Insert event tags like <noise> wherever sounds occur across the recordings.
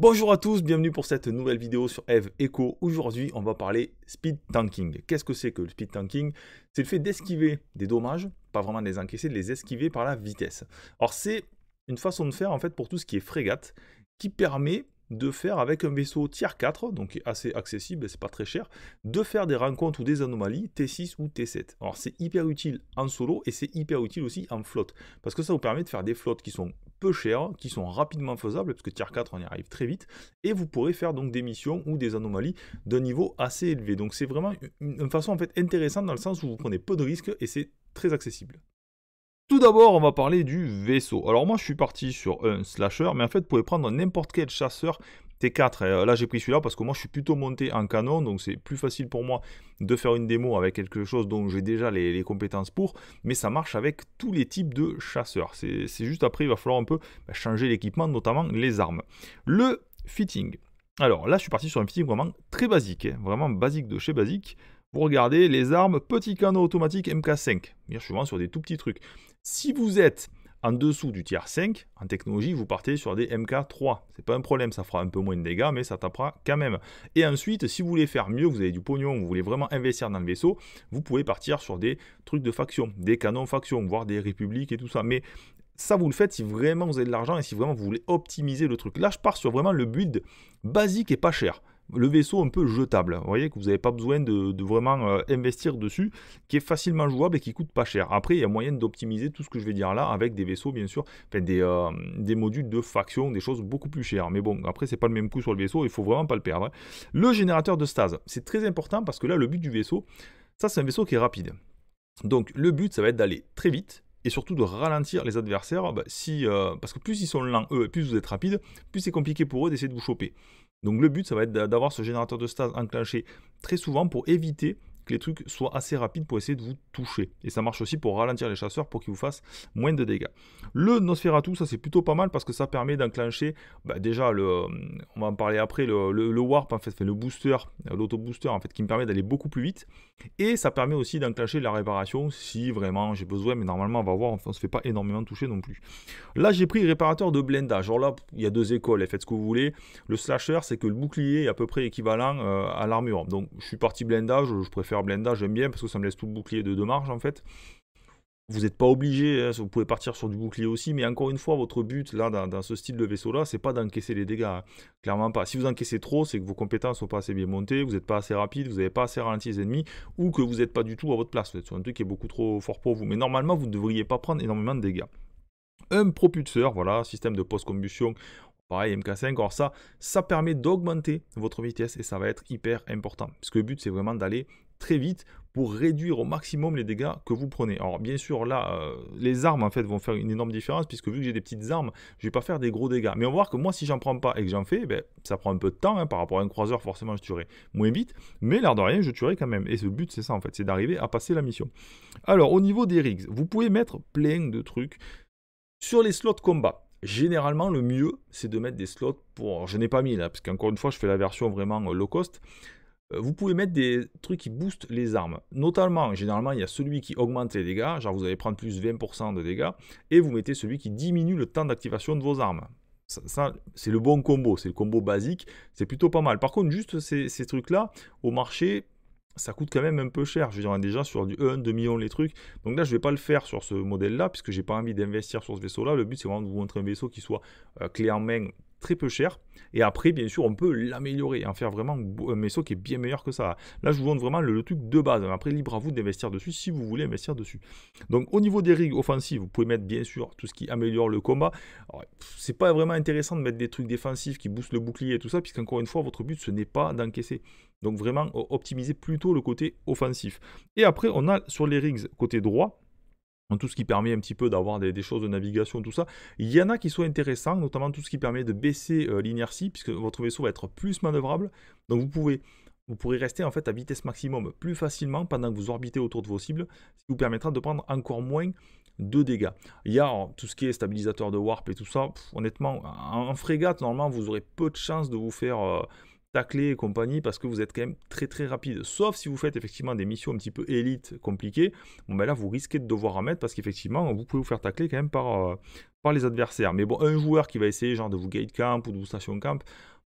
Bonjour à tous, bienvenue pour cette nouvelle vidéo sur Eve Echo. Aujourd'hui, on va parler speed tanking. Qu'est-ce que c'est que le speed tanking C'est le fait d'esquiver des dommages, pas vraiment de les encaisser, de les esquiver par la vitesse. Alors c'est une façon de faire en fait pour tout ce qui est frégate qui permet de faire avec un vaisseau tier 4, donc assez accessible, c'est pas très cher, de faire des rencontres ou des anomalies T6 ou T7. Alors c'est hyper utile en solo et c'est hyper utile aussi en flotte, parce que ça vous permet de faire des flottes qui sont peu chères, qui sont rapidement faisables, parce que tier 4 on y arrive très vite, et vous pourrez faire donc des missions ou des anomalies d'un niveau assez élevé. Donc c'est vraiment une façon en fait intéressante dans le sens où vous prenez peu de risques et c'est très accessible. Tout d'abord, on va parler du vaisseau. Alors moi, je suis parti sur un slasher, mais en fait, vous pouvez prendre n'importe quel chasseur T4. Euh, là, j'ai pris celui-là parce que moi, je suis plutôt monté en canon, donc c'est plus facile pour moi de faire une démo avec quelque chose dont j'ai déjà les, compétences pour, mais ça marche avec tous les types de chasseurs. C'est juste après, il va falloir un peu bah, changer l'équipement, notamment les armes. Le fitting. Alors là, je suis parti sur un fitting vraiment très basique, hein, vraiment basique de chez basique vous regardez les armes petit canon automatique MK5. Je suis sur des tout petits trucs. Si vous êtes en dessous du tiers 5, en technologie, vous partez sur des MK3. C'est pas un problème, ça fera un peu moins de dégâts, mais ça tapera quand même. Et ensuite, si vous voulez faire mieux, vous avez du pognon, vous voulez vraiment investir dans le vaisseau, vous pouvez partir sur des trucs de faction, des canons faction, voire des républiques et tout ça. Mais ça, vous le faites si vraiment vous avez de l'argent et si vraiment vous voulez optimiser le truc. Là, je pars sur vraiment le build basique et pas cher le vaisseau un peu jetable. Vous voyez que vous n'avez pas besoin de, vraiment euh, investir dessus, qui est facilement jouable et qui coûte pas cher. Après, il y a moyen d'optimiser tout ce que je vais dire là avec des vaisseaux, bien sûr, des, euh, des modules de faction, des choses beaucoup plus chères. Mais bon, après, c'est pas le même coup sur le vaisseau, il faut vraiment pas le perdre. Le générateur de stase, c'est très important parce que là, le but du vaisseau, ça, c'est un vaisseau qui est rapide. Donc, le but, ça va être d'aller très vite, et surtout de ralentir les adversaires bah, si, euh, parce que plus ils sont lents eux et plus vous êtes rapide, plus c'est compliqué pour eux d'essayer de vous choper. Donc le but, ça va être d'avoir ce générateur de stade enclenché très souvent pour éviter que les trucs soient assez rapides pour essayer de vous toucher. Et ça marche aussi pour ralentir les chasseurs pour qu'ils vous fassent moins de dégâts. Le Nosferatu, ça c'est plutôt pas mal parce que ça permet d'enclencher bah, déjà, le, euh, on va en parler après, le, warp, en fait, le booster, euh, l'auto-booster en fait, qui me permet d'aller beaucoup plus vite. Et ça permet aussi d'enclencher la réparation si vraiment j'ai besoin, mais normalement on va voir, on ne se fait pas énormément toucher non plus. Là j'ai pris réparateur de blindage. Alors là, il y a deux écoles, faites ce que vous voulez. Le slasher, c'est que le bouclier est à peu près équivalent euh, à l'armure. Donc je suis parti blindage, je préfère faire j'aime bien parce que ça me laisse tout le bouclier de deux marges en fait. Vous n'êtes pas obligé, hein, vous pouvez partir sur du bouclier aussi, mais encore une fois, votre but là dans, ce style de vaisseau là, c'est pas d'encaisser les dégâts, hein. clairement pas. Si vous encaissez trop, c'est que vos compétences sont pas assez bien montées, vous n'êtes pas assez rapide, vous n'avez pas assez ralenti les ennemis, ou que vous n'êtes pas du tout à votre place. Vous êtes sur un truc qui est beaucoup trop fort pour vous. Mais normalement, vous ne devriez pas prendre énormément de dégâts. Un propulseur, voilà, système de post-combustion, pareil MK5. Alors ça, ça permet d'augmenter votre vitesse et ça va être hyper important. Parce que le but, c'est vraiment d'aller très vite pour réduire au maximum les dégâts que vous prenez. Alors bien sûr là, euh, les armes en fait vont faire une énorme différence puisque vu que j'ai des petites armes, je vais pas faire des gros dégâts. Mais on va voir que moi si j'en prends pas et que j'en fais, ben, ça prend un peu de temps hein, par rapport à un croiseur, forcément je tuerai moins vite. Mais l'air de rien, je tuerai quand même. Et ce but c'est ça en fait, c'est d'arriver à passer la mission. Alors au niveau des rigs, vous pouvez mettre plein de trucs sur les slots combat. Généralement le mieux c'est de mettre des slots pour... Je n'ai pas mis là, parce qu'encore une fois je fais la version vraiment euh, low cost. Euh, vous pouvez mettre des trucs qui boostent les armes. Notamment, généralement, il y a celui qui augmente les dégâts, genre vous allez prendre plus 20% de dégâts, et vous mettez celui qui diminue le temps d'activation de vos armes. Ça, c'est le bon combo, c'est le combo basique, c'est plutôt pas mal. Par contre, juste ces, trucs-là, au marché, ça coûte quand même un peu cher. Je veux dire, déjà sur du 1, 2 millions les trucs. Donc là, je ne vais pas le faire sur ce modèle-là, puisque j'ai pas envie d'investir sur ce vaisseau-là. Le but, c'est vraiment de vous montrer un vaisseau qui soit euh, clé en main très peu cher. Et après, bien sûr, on peut l'améliorer, en hein, faire vraiment un Messo qui est bien meilleur que ça. Là, je vous montre vraiment le, truc de base. Après, libre à vous d'investir dessus si vous voulez investir dessus. Donc, au niveau des rigs offensives, vous pouvez mettre bien sûr tout ce qui améliore le combat. Ah c'est pas vraiment intéressant de mettre des trucs défensifs qui boostent le bouclier et tout ça, puisqu'encore une fois, votre but ce n'est pas d'encaisser. Donc, vraiment optimiser plutôt le côté offensif. Et après, on a sur les rigs côté droit tout ce qui permet un petit peu d'avoir des, choses de navigation, tout ça. Il y en a qui sont intéressants, notamment tout ce qui permet de baisser euh, l'inertie, puisque votre vaisseau va être plus manœuvrable. Donc vous vous pourrez rester en fait à vitesse maximum plus facilement pendant que vous orbitez autour de vos cibles, ce qui vous permettra de prendre encore moins de dégâts. Il y a tout ce qui est stabilisateur de warp et tout ça, honnêtement, en, frégate, normalement, vous aurez peu de chances de vous faire... Euh, tacler et compagnie parce que vous êtes quand même très très rapide. Sauf si vous faites effectivement des missions un petit peu élite, compliquées, bon ben là vous risquez de devoir en mettre parce qu'effectivement vous pouvez vous faire tacler quand même par, euh, par les adversaires. Mais bon, un joueur qui va essayer genre de vous gate camp ou de vous station camp,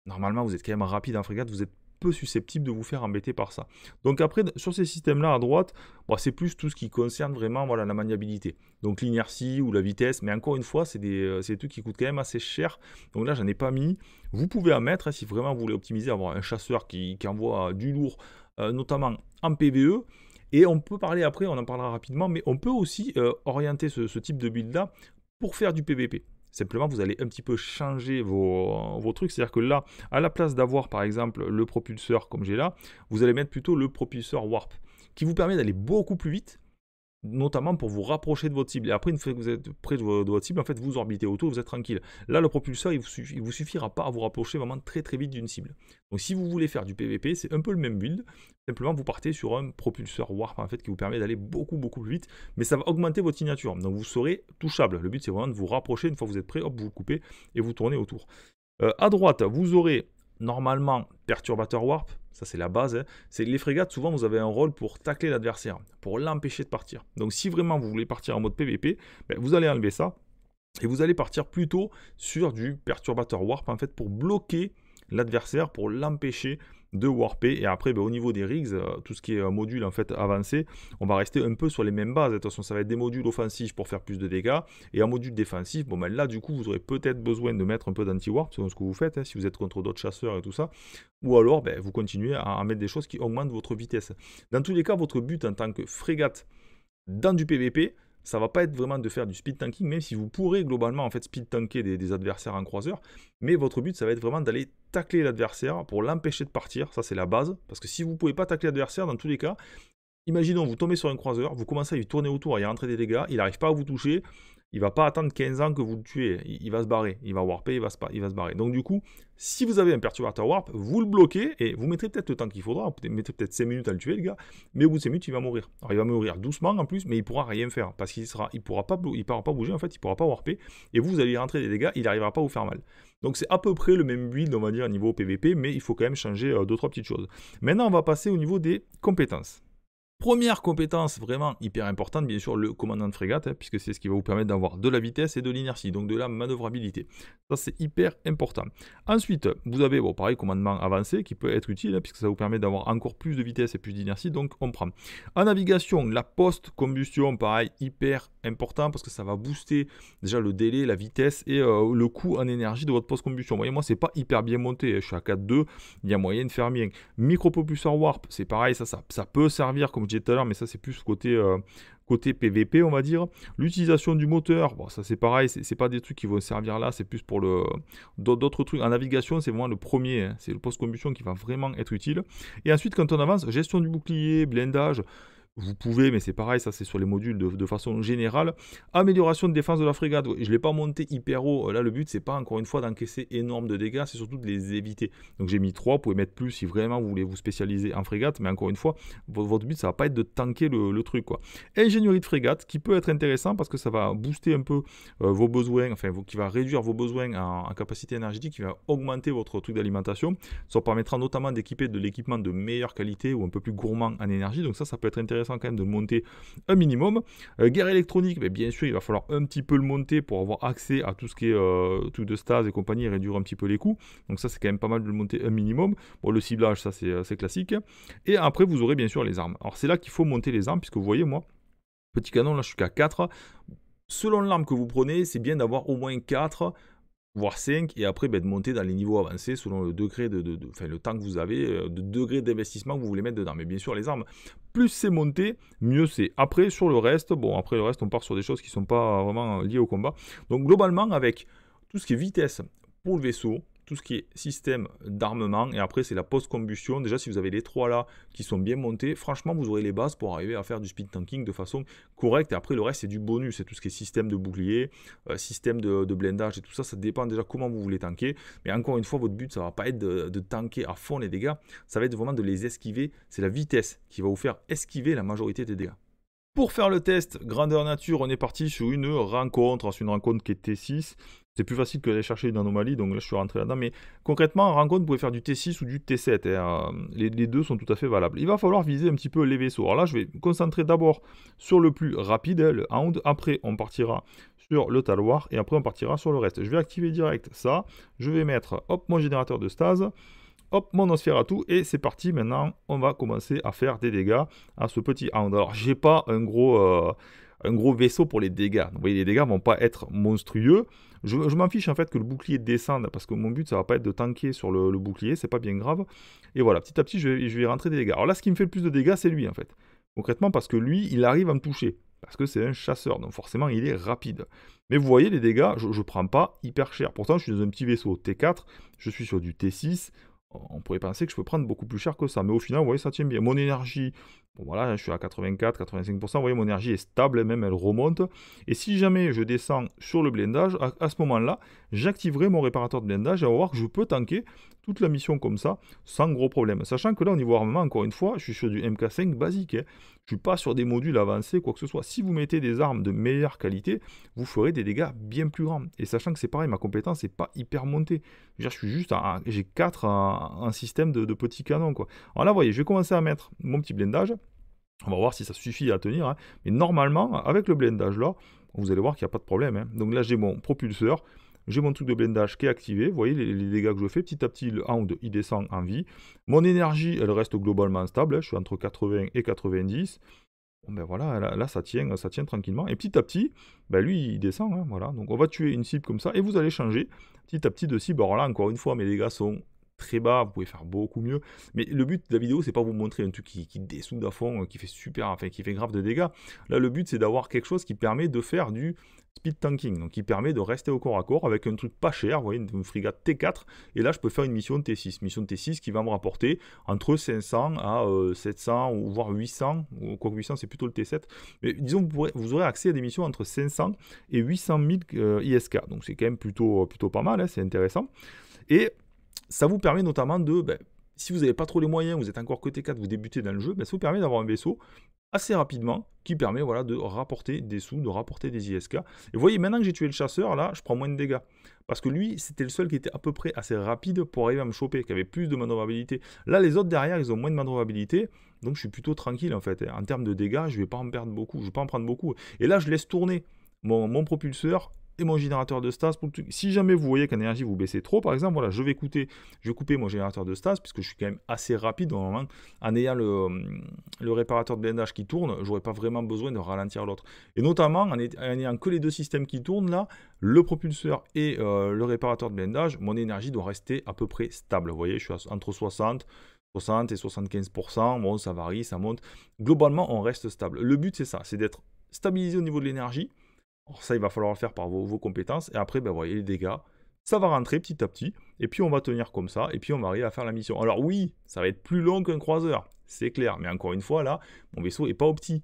normalement vous êtes quand même rapide en frégate, vous êtes peu susceptible de vous faire embêter par ça. Donc après, sur ces systèmes-là à droite, bah, c'est plus tout ce qui concerne vraiment voilà, la maniabilité. Donc l'inertie ou la vitesse, mais encore une fois, c'est des, euh, trucs qui coûtent quand même assez cher. Donc là, j'en ai pas mis. Vous pouvez en mettre hein, si vraiment vous voulez optimiser, avoir un chasseur qui, envoie euh, du lourd, euh, notamment en PVE. Et on peut parler après, on en parlera rapidement, mais on peut aussi orienter ce, ce type de build-là pour faire du PVP. Simplement, vous allez un petit peu changer euh, vos, trucs. C'est-à-dire que là, à la place d'avoir par exemple le propulseur comme j'ai là, vous allez mettre plutôt le propulseur warp qui vous permet d'aller beaucoup plus vite notamment pour vous rapprocher de votre cible. Et après, une fois que vous êtes près de, votre cible, en fait, vous orbitez autour, vous êtes tranquille. Là, le propulseur, il vous, vous suffira pas à vous rapprocher vraiment très très vite d'une cible. Donc, si vous voulez faire du PVP, c'est un peu le même build. Simplement, vous partez sur un propulseur warp, en fait, qui vous permet d'aller beaucoup beaucoup plus vite, mais ça va augmenter votre signature. Donc, vous serez touchable. Le but, c'est vraiment de vous rapprocher. Une fois que vous êtes prêt, hop, vous, vous coupez et vous tournez autour. Euh, à droite, vous aurez normalement perturbateur warp, ça, c'est la base. Hein. C'est les frégates, souvent, vous avez un rôle pour tacler l'adversaire, pour l'empêcher de partir. Donc, si vraiment vous voulez partir en mode PVP, ben, vous allez enlever ça et vous allez partir plutôt sur du perturbateur warp en fait pour bloquer l'adversaire, pour l'empêcher de Warpé. Et après, ben, au niveau des rigs, euh, tout ce qui est euh, module en fait avancé, on va rester un peu sur les mêmes bases. Attention, ça va être des modules offensifs pour faire plus de dégâts et un module défensif. Bon, ben là, du coup, vous aurez peut-être besoin de mettre un peu d'anti-warp selon ce que vous faites, hein, si vous êtes contre d'autres chasseurs et tout ça. Ou alors, ben, vous continuez à, mettre des choses qui augmentent votre vitesse. Dans tous les cas, votre but en tant que frégate dans du PVP, ça va pas être vraiment de faire du speed tanking, même si vous pourrez globalement en fait speed tanker des adversaires en croiseur, mais votre but ça va être vraiment d'aller tacler l'adversaire, pour l'empêcher de partir. Ça, c'est la base. Parce que si vous ne pouvez pas tacler l'adversaire, dans tous les cas, imaginons, vous tombez sur un croiseur, vous commencez à lui tourner autour et à rentrer des dégâts, il n'arrive pas à vous toucher, il va pas attendre 15 ans que vous le tuez. Il, va se barrer. Il va warper, il va, se, il va se barrer. Donc, du coup, si vous avez un perturbateur warp, vous le bloquez et vous mettrez peut-être le temps qu'il faudra. Vous mettez peut-être 5 minutes à le tuer, le gars. Mais au bout de 5 minutes, il va mourir. Alors, il va mourir doucement en plus, mais il pourra rien faire parce qu'il sera, il pourra pas, il pourra pas bouger en fait, il pourra pas warper. Et vous, allez rentrer des dégâts, il n'arrivera pas à vous faire mal. Donc, c'est à peu près le même build, on va dire, niveau PVP, mais il faut quand même changer 2 euh, petites choses. Maintenant, on va passer au niveau des compétences. Première compétence vraiment hyper importante, bien sûr, le commandant de frégate, hein, puisque c'est ce qui va vous permettre d'avoir de la vitesse et de l'inertie, donc de la manœuvrabilité. Ça, c'est hyper important. Ensuite, vous avez, bon, pareil, commandement avancé qui peut être utile, hein, puisque ça vous permet d'avoir encore plus de vitesse et plus d'inertie, donc on prend. En navigation, la post-combustion, pareil, hyper important, parce que ça va booster déjà le délai, la vitesse et euh, le coût en énergie de votre post-combustion. Vous voyez, moi, c'est pas hyper bien monté, hein, je suis à 4-2, il y a moyen de faire bien. Micropropulseur warp, c'est pareil, ça, ça, ça peut servir comme tout à l'heure, mais ça c'est plus côté, euh, côté PVP, on va dire. L'utilisation du moteur, bon, ça c'est pareil, c'est pas des trucs qui vont servir là, c'est plus pour le d'autres trucs. En navigation, c'est vraiment le premier, hein. c'est le post-combustion qui va vraiment être utile. Et ensuite, quand on avance, gestion du bouclier, blindage, vous pouvez, mais c'est pareil, ça c'est sur les modules de, façon générale. Amélioration de défense de la frégate, je ne l'ai pas monté hyper haut. Là, le but, c'est pas encore une fois d'encaisser énorme de dégâts, c'est surtout de les éviter. Donc j'ai mis 3, vous pouvez mettre plus si vraiment vous voulez vous spécialiser en frégate, mais encore une fois, votre, but, ça ne va pas être de tanker le, truc. Quoi. Ingénierie de frégate, qui peut être intéressant parce que ça va booster un peu euh, vos besoins, enfin, qui va réduire vos besoins en, en capacité énergétique, qui va augmenter votre truc d'alimentation. Ça permettra notamment d'équiper de l'équipement de meilleure qualité ou un peu plus gourmand en énergie, donc ça, ça peut être intéressant quand même de monter un minimum. Euh, guerre électronique, mais bien sûr, il va falloir un petit peu le monter pour avoir accès à tout ce qui est euh, tout de stase et compagnie réduire un petit peu les coûts. Donc ça, c'est quand même pas mal de le monter un minimum. Bon, le ciblage, ça, euh, c'est classique. Et après, vous aurez bien sûr les armes. Alors c'est là qu'il faut monter les armes, puisque vous voyez, moi, petit canon, là, je suis qu'à 4. Selon l'arme que vous prenez, c'est bien d'avoir au moins 4 voire 5, et après ben, de monter dans les niveaux avancés selon le degré de, enfin, le temps que vous avez, euh, de degré d'investissement que vous voulez mettre dedans. Mais bien sûr, les armes, plus c'est monté, mieux c'est. Après, sur le reste, bon, après le reste, on part sur des choses qui ne sont pas vraiment liées au combat. Donc globalement, avec tout ce qui est vitesse pour le vaisseau, tout ce qui est système d'armement. Et après, c'est la post-combustion. Déjà, si vous avez les trois là qui sont bien montés, franchement, vous aurez les bases pour arriver à faire du speed tanking de façon correcte. Et après, le reste, c'est du bonus. C'est tout ce qui est système de bouclier, euh, système de, blindage et tout ça. Ça dépend déjà comment vous voulez tanker. Mais encore une fois, votre but, ça va pas être de, tanker à fond les dégâts. Ça va être vraiment de les esquiver. C'est la vitesse qui va vous faire esquiver la majorité des dégâts. Pour faire le test grandeur nature, on est parti sur une rencontre, sur une rencontre qui est T6 c'est plus facile que d'aller chercher une anomalie, donc là je suis rentré là-dedans. Mais concrètement, en rencontre, vous pouvez faire du T6 ou du T7. Hein. Les, deux sont tout à fait valables. Il va falloir viser un petit peu les vaisseaux. Alors là, je vais me concentrer d'abord sur le plus rapide, le Hound. Après, on partira sur le Talwar et après, on partira sur le reste. Je vais activer direct ça. Je vais mettre hop, mon générateur de stase. Hop, mon osphère à tout, et c'est parti. Maintenant, on va commencer à faire des dégâts à ce petit hound. Alors, j'ai pas un gros, euh, un gros vaisseau pour les dégâts. Vous voyez, les dégâts vont pas être monstrueux, je, m'en fiche en fait que le bouclier descende, parce que mon but, ça va pas être de tanker sur le, bouclier, c'est pas bien grave. Et voilà, petit à petit, je vais, je rentrer des dégâts. Alors là, ce qui me fait le plus de dégâts, c'est lui en fait. Concrètement, parce que lui, il arrive à me toucher. Parce que c'est un chasseur, donc forcément, il est rapide. Mais vous voyez, les dégâts, je ne prends pas hyper cher. Pourtant, je suis dans un petit vaisseau T4, je suis sur du T6 on pourrait penser que je peux prendre beaucoup plus cher que ça. Mais au final, vous voyez, ça tient bien. Mon énergie, bon voilà, je suis à 84-85%, vous voyez, mon énergie est stable, même elle remonte. Et si jamais je descends sur le blindage, à, à ce moment-là, j'activerai mon réparateur de blindage et on va voir que je peux tanker toute la mission comme ça, sans gros problème. Sachant que là, au niveau armement, encore une fois, je suis sur du MK5 basique. Hein. Je ne suis pas sur des modules avancés, quoi que ce soit. Si vous mettez des armes de meilleure qualité, vous ferez des dégâts bien plus grands. Et sachant que c'est pareil, ma compétence n'est pas hyper montée. Je, suis juste, j'ai 4 un, système de, petits canons. Quoi. Alors là, vous voyez, je vais commencer à mettre mon petit blindage. On va voir si ça suffit à tenir. Hein. Mais normalement, avec le blindage là, vous allez voir qu'il n'y a pas de problème. Hein. Donc là, j'ai mon propulseur, j'ai mon truc de blindage qui est activé, vous voyez les, dégâts que je fais, petit à petit le hound il descend en vie, mon énergie elle reste globalement stable, hein, je suis entre 80 et 90, ben voilà, là, ça tient, ça tient tranquillement. Et petit à petit, ben lui il descend, hein, voilà. Donc on va tuer une cible comme ça et vous allez changer petit à petit de cible. Alors là encore une fois, mes dégâts sont très bas, vous pouvez faire beaucoup mieux. Mais le but de la vidéo, c'est pas vous montrer un truc qui, qui dessoude à fond, euh, qui fait super, enfin qui fait grave de dégâts. Là, le but, c'est d'avoir quelque chose qui permet de faire du speed tanking, donc qui permet de rester au corps à corps avec un truc pas cher, vous voyez, une, frigate T4, et là je peux faire une mission T6, mission T6 qui va me rapporter entre 500 à 700, euh, ou voire 800, ou quoi que 800 c'est plutôt le T7, mais disons vous, vous, aurez accès à des missions entre 500 et 800 000 ISK, donc c'est quand même plutôt, euh, plutôt pas mal, hein, c'est intéressant, et ça vous permet notamment de... Ben, si vous n'avez pas trop les moyens, vous êtes encore côté 4, vous débutez dans le jeu, ben ça vous permet d'avoir un vaisseau assez rapidement qui permet voilà, de rapporter des sous, de rapporter des ISK. Et vous voyez, maintenant que j'ai tué le chasseur, là, je prends moins de dégâts. Parce que lui, c'était le seul qui était à peu près assez rapide pour arriver à me choper, qui avait plus de manœuvrabilité. Là, les autres derrière, ils ont moins de manœuvrabilité. Donc, je suis plutôt tranquille, en fait. En termes de dégâts, je ne vais pas en perdre beaucoup. Je vais pas en prendre beaucoup. Et là, je laisse tourner mon propulseur mon générateur de stas. Pour si jamais vous voyez qu'en énergie vous baissez trop, par exemple, voilà, je vais, coûter, je couper mon générateur de stas puisque je suis quand même assez rapide normalement. En ayant le, euh, le réparateur de blindage qui tourne, j'aurais pas vraiment besoin de ralentir l'autre. Et notamment en ayant que les deux systèmes qui tournent là, le propulseur et euh, le réparateur de blindage, mon énergie doit rester à peu près stable. Vous voyez, je suis entre 60 60 et 75%, bon ça varie, ça monte. Globalement, on reste stable. Le but c'est ça, c'est d'être stabilisé au niveau de l'énergie, ça, il va falloir le faire par vos, compétences. Et après, vous ben, voyez les dégâts. Ça va rentrer petit à petit. Et puis, on va tenir comme ça. Et puis, on va arriver à faire la mission. Alors, oui, ça va être plus long qu'un croiseur. C'est clair. Mais encore une fois, là, mon vaisseau n'est pas au petit.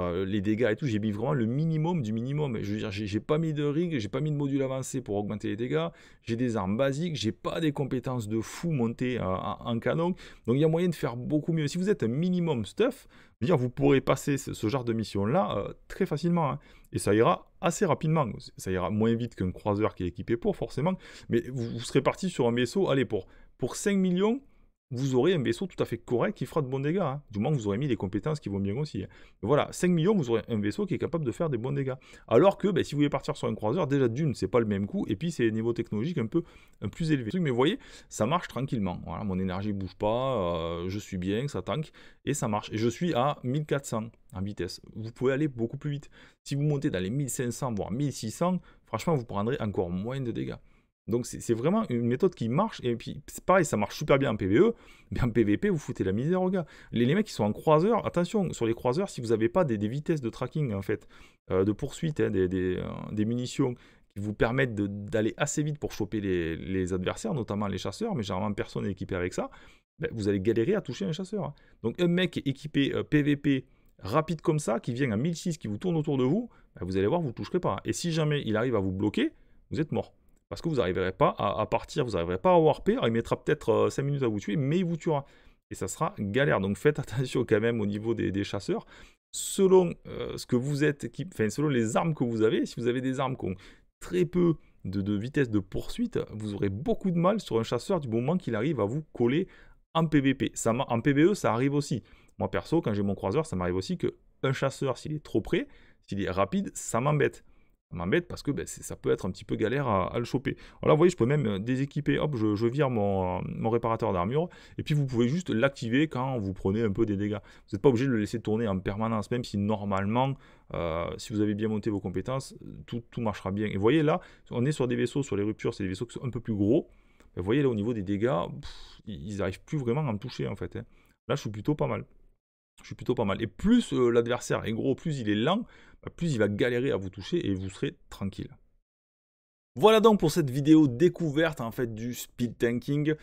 Euh, les dégâts et tout, j'ai mis vraiment le minimum du minimum. Je veux dire, j'ai pas mis de rig, j'ai pas mis de module avancé pour augmenter les dégâts, j'ai des armes basiques, j'ai pas des compétences de fou montées euh, en canon. Donc il y a moyen de faire beaucoup mieux. Si vous êtes un minimum stuff, je dire, vous pourrez passer ce, genre de mission-là euh, très facilement. Hein. Et ça ira assez rapidement. Ça ira moins vite qu'un croiseur qui est équipé pour, forcément. Mais vous, serez parti sur un vaisseau, allez, pour, pour 5 millions, vous aurez un vaisseau tout à fait correct qui fera de bons dégâts. Hein. Du moins, vous aurez mis des compétences qui vont bien aussi. Hein. Voilà, 5 millions, vous aurez un vaisseau qui est capable de faire des bons dégâts. Alors que ben, si vous voulez partir sur un croiseur, déjà d'une, c'est pas le même coup et puis c'est niveau technologique un peu plus élevé. Mais vous voyez, ça marche tranquillement. mon énergie bouge pas, euh, je suis bien, ça tank, et ça marche. Et je suis à 1400 en vitesse. Vous pouvez aller beaucoup plus vite. Si vous montez dans les 1500, voire 1600, franchement, vous prendrez encore moins de dégâts. Donc c'est vraiment une méthode qui marche. Et puis c'est pareil, ça marche super bien en PVE. Mais en PVP, vous foutez la misère aux gars. Les, mecs qui sont en croiseur, attention, sur les croiseurs, si vous n'avez pas des, vitesses de tracking, en fait, euh, de poursuite, hein, euh, des, munitions qui vous permettent d'aller assez vite pour choper les, adversaires, notamment les chasseurs, mais généralement personne n'est équipé avec ça, ben, vous allez galérer à toucher un chasseur. Donc un mec équipé PVP euh, rapide comme ça, qui vient à 1006, qui vous tourne autour de vous, ben, vous allez voir, vous ne toucherez pas. Et si jamais il arrive à vous bloquer, vous êtes mort. Parce que vous n'arriverez pas à, partir, vous n'arriverez pas à warper. il mettra peut-être 5 euh, minutes à vous tuer, mais il vous tuera. Et ça sera galère. Donc faites <laughs> attention quand même au niveau des, chasseurs. Selon euh, ce que vous êtes, enfin, selon les armes que vous avez, si vous avez des armes qui ont très peu de, vitesse de poursuite, vous aurez beaucoup de mal sur un chasseur du moment qu'il arrive à vous coller en PVP. en PVE, ça arrive aussi. Moi perso, quand j'ai mon croiseur, ça m'arrive aussi qu'un un chasseur, s'il est trop près, s'il est rapide, ça m'embête m'embête parce que ben, ça peut être un petit peu galère à, le choper. Alors là, vous voyez, je peux même euh, déséquiper, hop, je, vire mon, réparateur d'armure, et puis vous pouvez juste l'activer quand vous prenez un peu des dégâts. Vous n'êtes pas obligé de le laisser tourner en permanence, même si normalement, euh, si vous avez bien monté vos compétences, tout, marchera bien. Et vous voyez là, on est sur des vaisseaux, sur les ruptures, c'est des vaisseaux qui sont un peu plus gros. vous voyez là, au niveau des dégâts, ils n'arrivent plus vraiment à me toucher en fait. Hein. Là, je suis plutôt pas mal. Je suis plutôt pas mal. Et plus euh, l'adversaire est gros, plus il est lent, bah, plus il va galérer à vous toucher et vous serez tranquille. Voilà donc pour cette vidéo découverte en fait du speed tanking.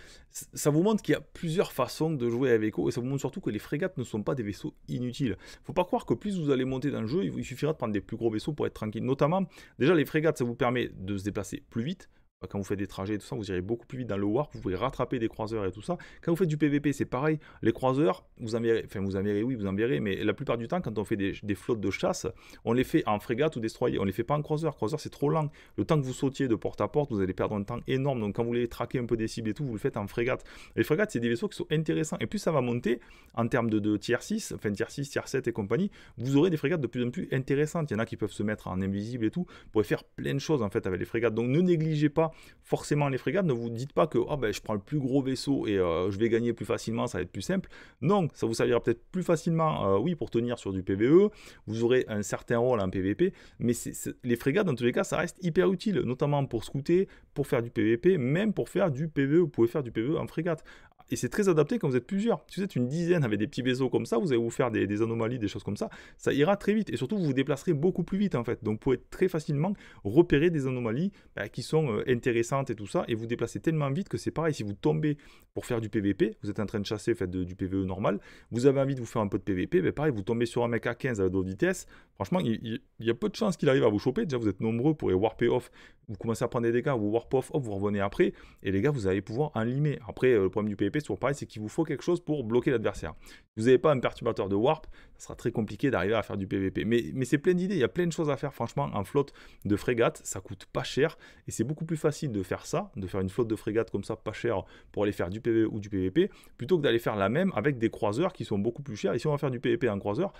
Ça vous montre qu'il y a plusieurs façons de jouer avec Echo et ça vous montre surtout que les frégates ne sont pas des vaisseaux inutiles. Il Faut pas croire que plus vous allez monter dans le jeu, il suffira de prendre des plus gros vaisseaux pour être tranquille. Notamment, déjà les frégates ça vous permet de se déplacer plus vite, bah, quand vous faites des trajets et tout ça, vous irez beaucoup plus vite dans le warp, vous pouvez rattraper des croiseurs et tout ça. Quand vous faites du PVP, c'est pareil. Les croiseurs, vous en enfin vous en oui, vous en mais la plupart du temps, quand on fait des, flottes de chasse, on les fait en frégate ou destroyer, on les fait pas en croiseur. Croiseur, c'est trop lent. Le temps que vous sautiez de porte à porte, vous allez perdre un temps énorme. Donc quand vous voulez traquer un peu des cibles et tout, vous le faites en frégate. Les frégates, c'est des vaisseaux qui sont intéressants. Et plus ça va monter en termes de, de tier 6, enfin tier 6, tier 7 et compagnie, vous aurez des frégates de plus en plus intéressantes. Il y en a qui peuvent se mettre en invisible et tout. Vous pouvez faire plein de choses en fait avec les frégates. Donc ne négligez pas forcément les frégates. Ne vous dites pas que oh ben, je prends le plus gros vaisseau et euh, je vais gagner plus facilement, ça va être plus simple. Non, ça vous servira peut-être plus facilement, euh, oui, pour tenir sur du PVE. Vous aurez un certain rôle en PVP, mais les frégates, dans tous les cas, ça reste hyper utile, notamment pour scouter, pour faire du PVP, même pour faire du PVE. Vous pouvez faire du PVE en frégate. Et c'est très adapté quand vous êtes plusieurs. Si vous êtes une dizaine avec des petits vaisseaux comme ça, vous allez vous faire des, anomalies, des choses comme ça. Ça ira très vite. Et surtout, vous vous déplacerez beaucoup plus vite en fait. Donc vous pouvez très facilement repérer des anomalies bah, qui sont euh, intéressantes et tout ça. Et vous déplacez tellement vite que c'est pareil. Si vous tombez pour faire du PVP, vous êtes en train de chasser, faites du PVE normal. Vous avez envie de vous faire un peu de PVP, mais bah, pareil, vous tombez sur un mec à 15 à double vitesse. Franchement, il, y a peu de chances qu'il arrive à vous choper. Déjà, vous êtes nombreux pour les warper off vous commencez à prendre des dégâts, vous warp off, vous revenez après, et les gars, vous allez pouvoir un limer. Après, euh, le problème du PvP, c'est pareil, c'est qu'il vous faut quelque chose pour bloquer l'adversaire. vous n'avez pas un perturbateur de warp, sera très compliqué d'arriver à faire du PVP. Mais, mais c'est plein d'idées, il y a plein de choses à faire franchement en flotte de frégates, ça coûte pas cher et c'est beaucoup plus facile de faire ça, de faire une flotte de frégates comme ça pas cher pour aller faire du PvP ou du PVP, plutôt que d'aller faire la même avec des croiseurs qui sont beaucoup plus chers. Et si on va faire du PVP en croiseur,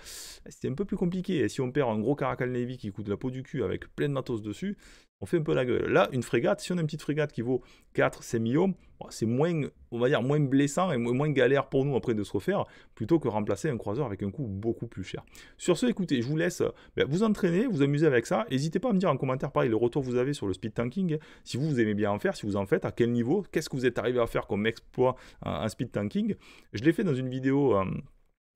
c'est un peu plus compliqué. Et si on perd un gros Caracal Navy qui coûte la peau du cul avec plein de matos dessus, on fait un peu la gueule. Là, une frégate, si on a une petite frégate qui vaut 4, 5 millions, c'est moins, on va dire, moins blessant et moins galère pour nous après de se refaire, plutôt que remplacer un croiseur avec un coup. beaucoup plus cher. Sur ce, écoutez, je vous laisse euh, ben, vous entraîner, vous amuser avec ça. N'hésitez pas à me dire en commentaire, pareil, le retour que vous avez sur le speed tanking, si vous, vous aimez bien en faire, si vous en faites, à quel niveau, qu'est-ce que vous êtes arrivé à faire comme exploit, un, speed tanking. Je l'ai fait dans une vidéo... Euh,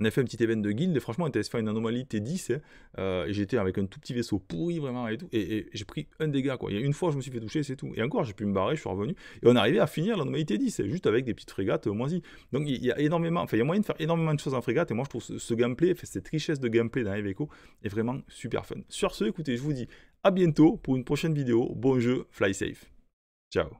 on a fait un petit événement de guild, et franchement, on était faire une anomalie T10, hein. euh, et j'étais avec un tout petit vaisseau pourri, vraiment, et tout, et, j'ai pris un dégât, quoi. a une fois, je me suis fait toucher, c'est tout. Et encore, j'ai pu me barrer, je suis revenu, et on arrivé à finir l'anomalie T10, hein, juste avec des petites frégates euh, moisies. Donc, il y a énormément, enfin, il y a moyen de faire énormément de choses en frégate, et moi, je trouve ce, ce gameplay, cette richesse de gameplay dans Eveco est vraiment super fun. Sur ce, écoutez, je vous dis à bientôt pour une prochaine vidéo. Bon jeu, fly safe. Ciao.